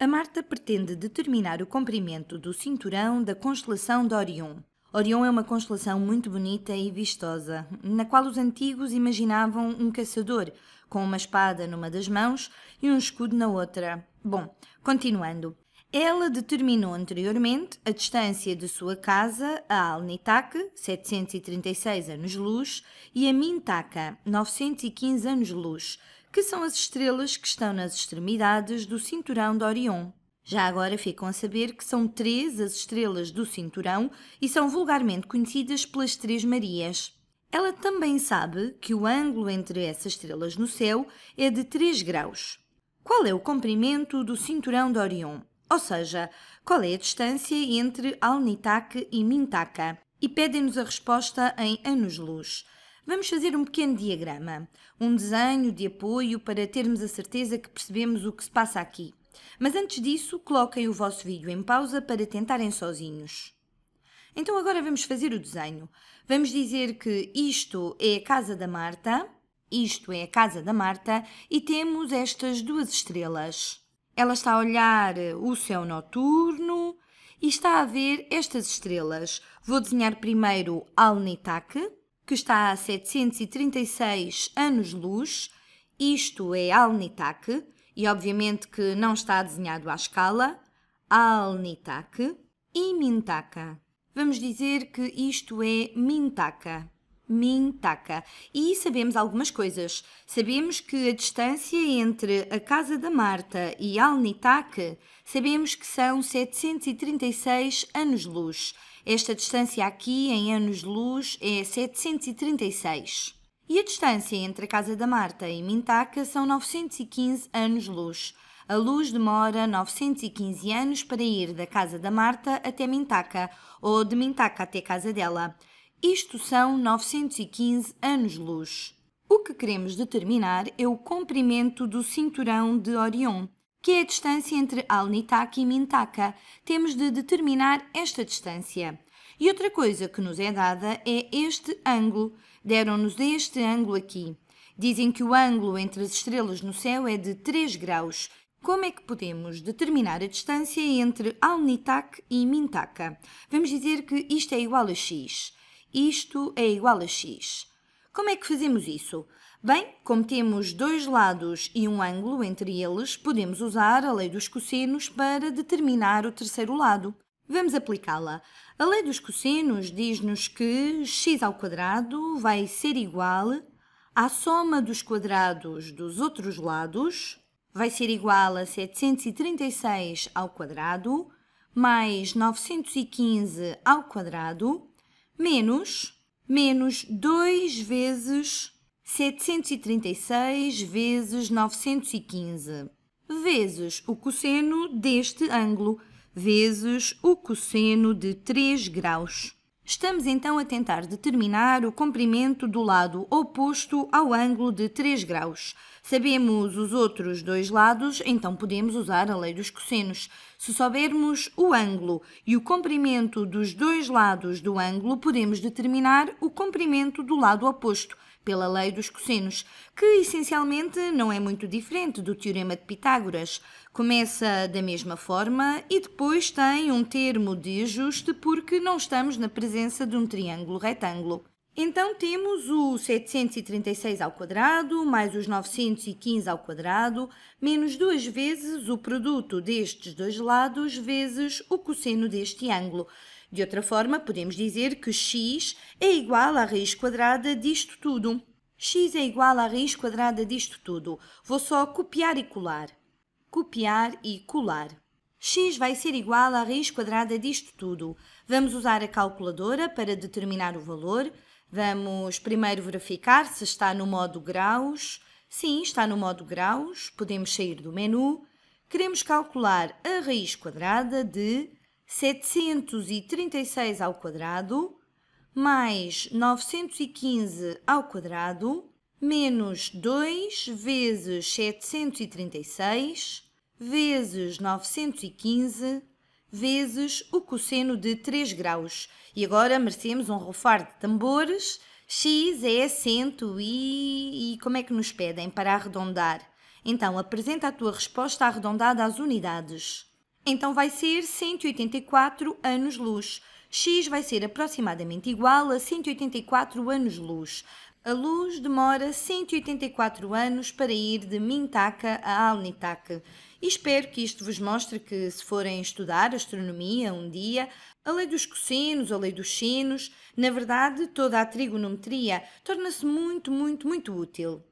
A Marta pretende determinar o comprimento do cinturão da constelação de Orion. Orion é uma constelação muito bonita e vistosa, na qual os antigos imaginavam um caçador, com uma espada numa das mãos e um escudo na outra. Bom, continuando. Ela determinou anteriormente a distância de sua casa a Alnitak, 736 anos-luz, e a Mintaka, 915 anos-luz, que são as estrelas que estão nas extremidades do cinturão de Orion. Já agora ficam a saber que são três as estrelas do cinturão e são vulgarmente conhecidas pelas Três Marias. Ela também sabe que o ângulo entre essas estrelas no céu é de 3 graus. Qual é o comprimento do cinturão de Orion? Ou seja, qual é a distância entre Alnitak e Mintaka? E pedem-nos a resposta em anos-luz. Vamos fazer um pequeno diagrama, um desenho de apoio para termos a certeza que percebemos o que se passa aqui. Mas antes disso, coloquem o vosso vídeo em pausa para tentarem sozinhos. Então agora vamos fazer o desenho. Vamos dizer que isto é a casa da Marta, isto é a casa da Marta e temos estas duas estrelas. Ela está a olhar o céu noturno e está a ver estas estrelas. Vou desenhar primeiro Alnitak, que está a 736 anos-luz, isto é Alnitak, e obviamente que não está desenhado à escala, Alnitak e Mintaka. Vamos dizer que isto é Mintaka. Mintaka. E sabemos algumas coisas. Sabemos que a distância entre a casa da Marta e Alnitak, sabemos que são 736 anos-luz. Esta distância aqui, em anos-luz, é 736. E a distância entre a casa da Marta e Mintaca são 915 anos-luz. A luz demora 915 anos para ir da casa da Marta até Mintaca, ou de Mintaca até casa dela. Isto são 915 anos-luz. O que queremos determinar é o comprimento do cinturão de Orion, que é a distância entre Alnitak e Mintaka. Temos de determinar esta distância. E outra coisa que nos é dada é este ângulo. Deram-nos este ângulo aqui. Dizem que o ângulo entre as estrelas no céu é de 3 graus. Como é que podemos determinar a distância entre Alnitak e Mintaka? Vamos dizer que isto é igual a x. Isto é igual a x. Como é que fazemos isso? Bem, como temos dois lados e um ângulo entre eles, podemos usar a lei dos cossenos para determinar o terceiro lado. Vamos aplicá-la. A lei dos cossenos diz-nos que x ao quadrado vai ser igual à soma dos quadrados dos outros lados, vai ser igual a 736 ao quadrado mais 915 ao quadrado menos menos 2 vezes 736 vezes 915, vezes o cosseno deste ângulo, vezes o cosseno de 3 graus. Estamos então a tentar determinar o comprimento do lado oposto ao ângulo de 3 graus. Sabemos os outros dois lados, então podemos usar a lei dos cossenos. Se soubermos o ângulo e o comprimento dos dois lados do ângulo, podemos determinar o comprimento do lado oposto, pela lei dos cossenos, que essencialmente não é muito diferente do teorema de Pitágoras. Começa da mesma forma e depois tem um termo de ajuste porque não estamos na presença presença de um triângulo retângulo. Então temos o 736 ao quadrado mais os 915 ao quadrado menos duas vezes o produto destes dois lados vezes o cosseno deste ângulo. De outra forma, podemos dizer que x é igual à raiz quadrada disto tudo. x é igual à raiz quadrada disto tudo. Vou só copiar e colar. Copiar e colar x vai ser igual à raiz quadrada disto tudo. Vamos usar a calculadora para determinar o valor. Vamos primeiro verificar se está no modo graus. Sim, está no modo graus. Podemos sair do menu. Queremos calcular a raiz quadrada de 736 ao quadrado mais 915 ao quadrado menos 2 vezes 736 vezes 915 vezes o cosseno de 3 graus. E agora merecemos um rufar de tambores. X é 100 e... e como é que nos pedem para arredondar? Então, apresenta a tua resposta arredondada às unidades. Então vai ser 184 anos-luz. X vai ser aproximadamente igual a 184 anos-luz. A luz demora 184 anos para ir de Mintaka a Alnitak. E espero que isto vos mostre que, se forem estudar astronomia um dia, a lei dos cossinos, a lei dos sinos, na verdade, toda a trigonometria torna-se muito, muito, muito útil.